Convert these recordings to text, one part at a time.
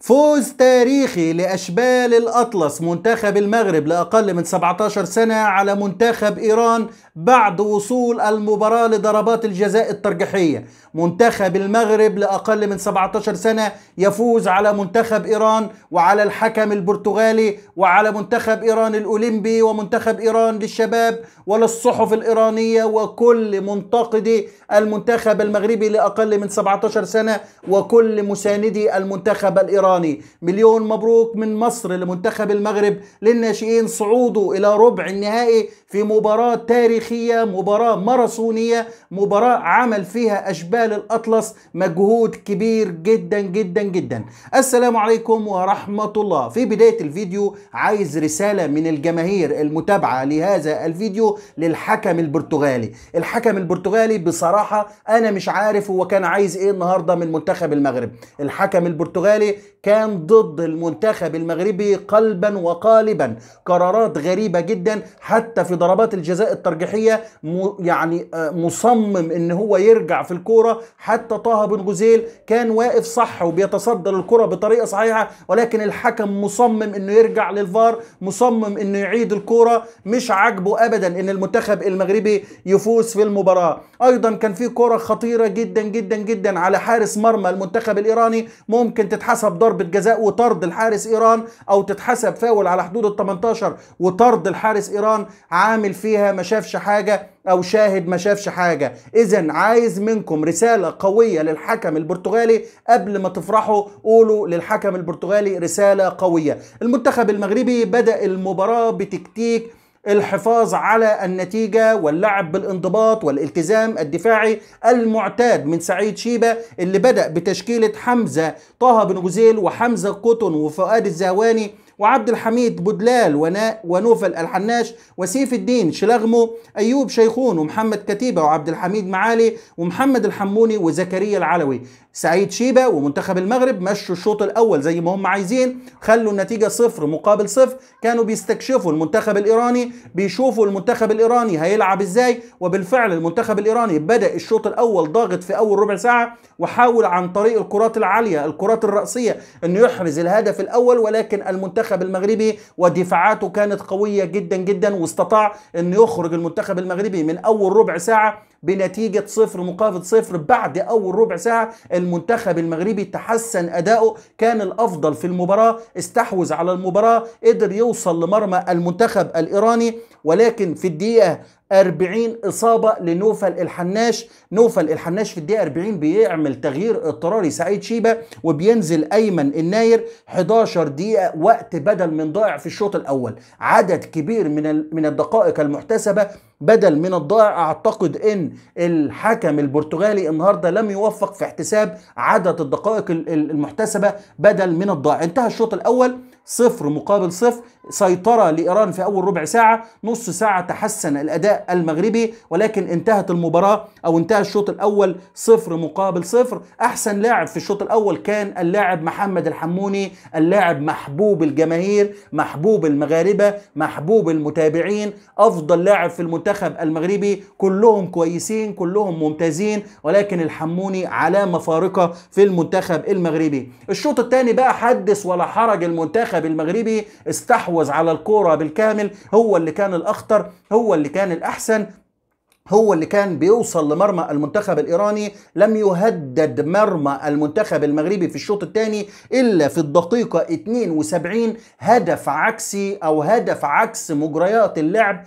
فوز تاريخي لأشبال الأطلس منتخب المغرب لأقل من 17 سنة على منتخب إيران بعد وصول المباراة لضربات الجزاء الترجيحية منتخب المغرب لأقل من 17 سنة يفوز على منتخب إيران وعلى الحكم البرتغالي وعلى منتخب إيران الأولمبي ومنتخب إيران للشباب وللصحف الإيرانية وكل منتقدي المنتخب المغربي لأقل من 17 سنة وكل مساندي المنتخب الإيراني مليون مبروك من مصر لمنتخب المغرب للناشئين صعوده إلى ربع النهائي في مباراة تاريخية تاريخية مباراة ماراثونية مباراة عمل فيها أشبال الأطلس مجهود كبير جدا جدا جدا السلام عليكم ورحمة الله في بداية الفيديو عايز رسالة من الجماهير المتابعة لهذا الفيديو للحكم البرتغالي الحكم البرتغالي بصراحة أنا مش عارف هو كان عايز إيه النهاردة من منتخب المغرب الحكم البرتغالي كان ضد المنتخب المغربي قلبا وقالبا قرارات غريبة جدا حتى في ضربات الجزاء الترجيحية الاتحادية يعني آه، مصمم ان هو يرجع في الكورة حتى طه بن غزيل كان واقف صح وبيتصدر الكوره بطريقة صحيحة ولكن الحكم مصمم انه يرجع للفار مصمم انه يعيد الكوره مش عاجبه ابدا ان المنتخب المغربي يفوز في المباراة ايضا كان في كرة خطيرة جدا جدا جدا على حارس مرمى المنتخب الايراني ممكن تتحسب ضربة جزاء وطرد الحارس ايران او تتحسب فاول على حدود ال 18 وطرد الحارس ايران عامل فيها ما شافش حاجه او شاهد ما شافش حاجه اذا عايز منكم رساله قويه للحكم البرتغالي قبل ما تفرحوا قولوا للحكم البرتغالي رساله قويه المنتخب المغربي بدا المباراه بتكتيك الحفاظ على النتيجة واللعب بالانضباط والالتزام الدفاعي المعتاد من سعيد شيبة اللي بدأ بتشكيلة حمزة طه بن غزيل وحمزة قطن وفؤاد الزهواني وعبد الحميد بودلال ونوفل الحناش وسيف الدين شلغمو أيوب شيخون ومحمد كتيبة وعبد الحميد معالي ومحمد الحموني وزكريا العلوي سعيد شيبة ومنتخب المغرب مشوا الشوط الأول زي ما هم عايزين خلوا النتيجة صفر مقابل صفر كانوا بيستكشفوا المنتخب الإيراني بيشوفوا المنتخب الإيراني هيلعب إزاي وبالفعل المنتخب الإيراني بدأ الشوط الأول ضاغط في أول ربع ساعة وحاول عن طريق الكرات العالية الكرات الرأسية أنه يحرز الهدف الأول ولكن المنتخب المنتخب المغربي ودفاعاته كانت قوية جدا جدا واستطاع أن يخرج المنتخب المغربي من أول ربع ساعة بنتيجة صفر مقابل صفر بعد أول ربع ساعة المنتخب المغربي تحسن أداؤه كان الأفضل في المباراة استحوذ على المباراة قدر يوصل لمرمى المنتخب الإيراني ولكن في الدقيقة 40 إصابة لنوفل الحناش نوفل الحناش في الدقيقة 40 بيعمل تغيير اضطراري سعيد شيبة وبينزل أيمن الناير 11 دقيقة وقت بدل من ضائع في الشوط الأول عدد كبير من من الدقائق المحتسبة بدل من الضائع أعتقد أن الحكم البرتغالي النهارده لم يوفق في احتساب عدد الدقائق المحتسبه بدل من الضائع انتهى الشوط الاول صفر مقابل صفر سيطرة لإيران في أول ربع ساعة نص ساعة تحسن الأداء المغربي ولكن انتهت المباراة أو انتهى الشوط الأول صفر مقابل صفر أحسن لاعب في الشوط الأول كان اللاعب محمد الحموني اللاعب محبوب الجماهير محبوب المغاربة محبوب المتابعين أفضل لاعب في المنتخب المغربي كلهم كويسين كلهم ممتازين ولكن الحموني علامة فارقة في المنتخب المغربي الشوط الثاني بقى حدث ولا حرج المنتخب المنتخب المغربي استحوذ على الكوره بالكامل هو اللي كان الاخطر هو اللي كان الاحسن هو اللي كان بيوصل لمرمى المنتخب الايراني لم يهدد مرمى المنتخب المغربي في الشوط الثاني الا في الدقيقه 72 هدف عكسي او هدف عكس مجريات اللعب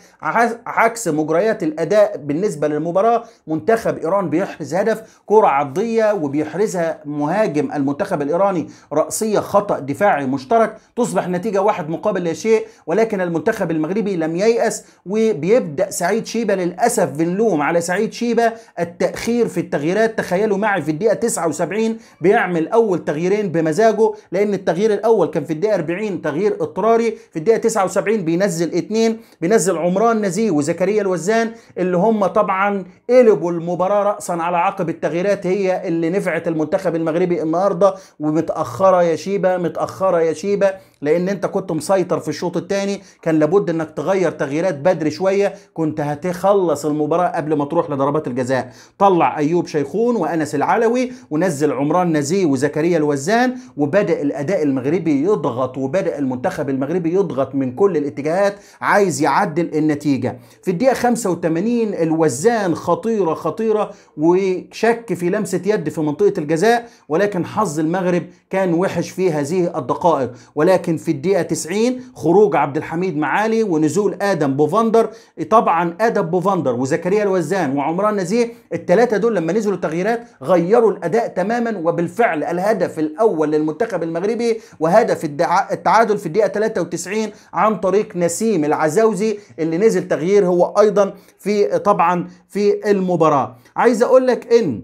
عكس مجريات الاداء بالنسبه للمباراه منتخب ايران بيحرز هدف كره عرضيه وبيحرزها مهاجم المنتخب الايراني راسيه خطا دفاعي مشترك تصبح نتيجه واحد مقابل لا شيء ولكن المنتخب المغربي لم ييأس وبيبدا سعيد شيبه للاسف بنلوم على سعيد شيبة التأخير في التغييرات تخيلوا معي في الدقيقة 79 بيعمل أول تغييرين بمزاجه لأن التغيير الأول كان في الدقيقة 40 تغيير إضطراري في الدقيقة 79 بينزل اثنين بينزل عمران نزيه وزكريا الوزان اللي هم طبعا قلبوا المباراة رأسا على عقب التغييرات هي اللي نفعت المنتخب المغربي النهارده ومتأخرة يا شيبة متأخرة يا شيبة لأن أنت كنت مسيطر في الشوط الثاني كان لابد إنك تغير تغييرات بدري شوية كنت هتخلص المباراة المباراه قبل ما تروح لضربات الجزاء طلع ايوب شيخون وانس العلوي ونزل عمران نزيه وزكريا الوزان وبدا الاداء المغربي يضغط وبدا المنتخب المغربي يضغط من كل الاتجاهات عايز يعدل النتيجه في الدقيقه 85 الوزان خطيره خطيره وشك في لمسه يد في منطقه الجزاء ولكن حظ المغرب كان وحش في هذه الدقائق ولكن في الدقيقه 90 خروج عبد الحميد معالي ونزول ادم بوفندر طبعا ادم بوفندر وزكريا زكريا الوزان وعمران نزيه الثلاثه دول لما نزلوا تغييرات غيروا الاداء تماما وبالفعل الهدف الاول للمنتخب المغربي وهدف التعادل في الدقيقه 93 عن طريق نسيم العزاوزي اللي نزل تغيير هو ايضا في طبعا في المباراه عايز اقول لك ان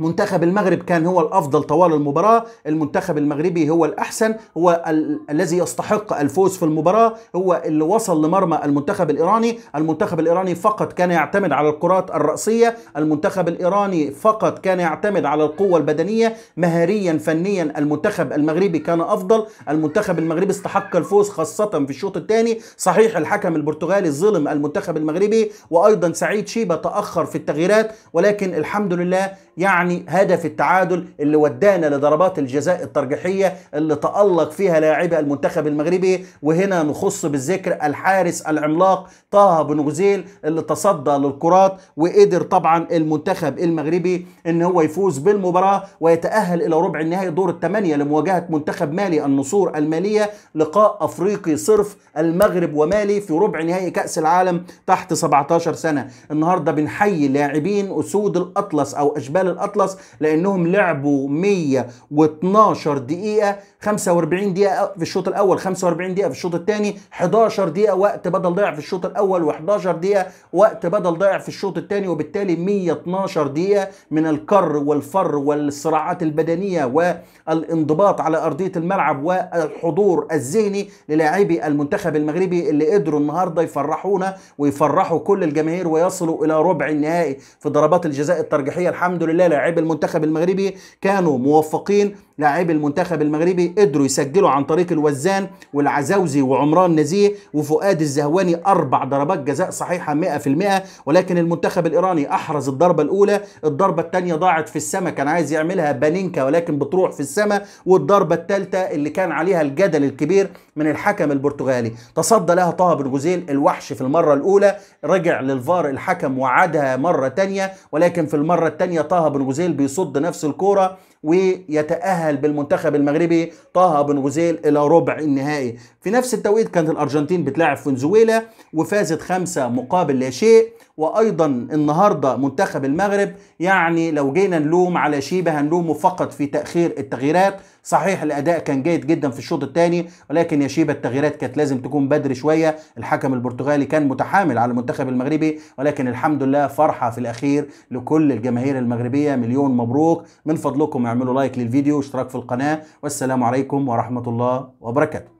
منتخب المغرب كان هو الافضل طوال المباراه المنتخب المغربي هو الاحسن هو ال الذي يستحق الفوز في المباراه هو اللي وصل لمرمى المنتخب الايراني المنتخب الايراني فقط كان يعتمد على الكرات الراسيه المنتخب الايراني فقط كان يعتمد على القوه البدنيه مهاريا فنيا المنتخب المغربي كان افضل المنتخب المغربي استحق الفوز خاصه في الشوط الثاني صحيح الحكم البرتغالي ظلم المنتخب المغربي وايضا سعيد شيبه تاخر في التغييرات ولكن الحمد لله يعني يعني هدف التعادل اللي ودانا لضربات الجزاء الترجيحيه اللي تالق فيها لاعبي المنتخب المغربي وهنا نخص بالذكر الحارس العملاق طه بن غزيل اللي تصدى للكرات وقدر طبعا المنتخب المغربي ان هو يفوز بالمباراه ويتاهل الى ربع النهائي دور الثمانيه لمواجهه منتخب مالي النصور الماليه لقاء افريقي صرف المغرب ومالي في ربع نهائي كاس العالم تحت 17 سنه النهارده بنحيي لاعبين اسود الاطلس او اشبال الاطلس الاطلس لانهم لعبوا 112 دقيقه 45 دقيقه في الشوط الاول 45 دقيقه في الشوط الثاني 11 دقيقه وقت بدل ضايع في الشوط الاول و11 دقيقه وقت بدل ضايع في الشوط الثاني وبالتالي 112 دقيقه من الكر والفر والصراعات البدنيه والانضباط على ارضيه الملعب والحضور الذهني للاعبي المنتخب المغربي اللي قدروا النهارده يفرحونا ويفرحوا كل الجماهير ويصلوا الى ربع النهائي في ضربات الجزاء الترجيحيه الحمد لله لاعبي المنتخب المغربي كانوا موفقين لاعبي المنتخب المغربي قدروا يسجلوا عن طريق الوزان والعزاوزي وعمران نزيه وفؤاد الزهواني اربع ضربات جزاء صحيحه 100% ولكن المنتخب الايراني احرز الضربه الاولى الضربه الثانيه ضاعت في السماء كان عايز يعملها بانينكا ولكن بتروح في السماء والضربه الثالثه اللي كان عليها الجدل الكبير من الحكم البرتغالي تصدى لها طه بن جوزيل الوحش في المره الاولى رجع للفار الحكم وعادها مره ثانيه ولكن في المره الثانيه طه بن جوزيل بيصد نفس الكوره ويتاهل تأهل بالمنتخب المغربي طه بن غزيل إلى ربع النهائي في نفس التوقيت كانت الأرجنتين بتلاعب فنزويلا وفازت خمسة مقابل لا شيء وايضا النهارده منتخب المغرب يعني لو جينا نلوم على شيبه هنلومه فقط في تاخير التغييرات صحيح الاداء كان جيد جدا في الشوط الثاني ولكن يا شيبه التغييرات كانت لازم تكون بدري شويه الحكم البرتغالي كان متحامل على المنتخب المغربي ولكن الحمد لله فرحه في الاخير لكل الجماهير المغربيه مليون مبروك من فضلكم اعملوا لايك للفيديو واشتراك في القناه والسلام عليكم ورحمه الله وبركاته